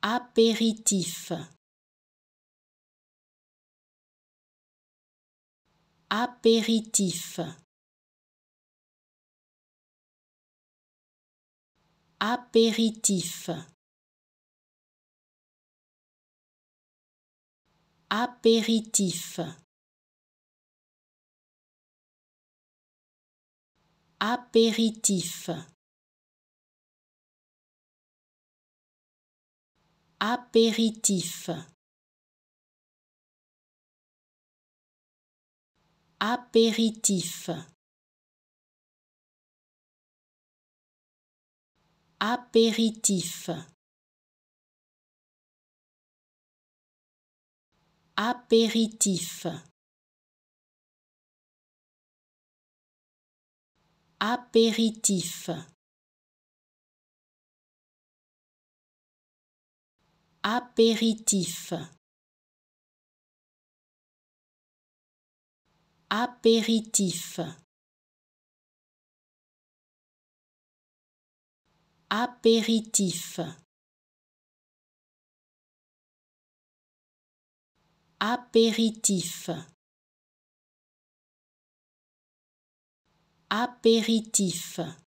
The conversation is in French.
Apéritif. Apéritif. Apéritif. Apéritif. Apéritif. Apéritif. Apéritif. Apéritif. Apéritif. Apéritif. Apéritif. Apéritif. Apéritif. Apéritif. Apéritif.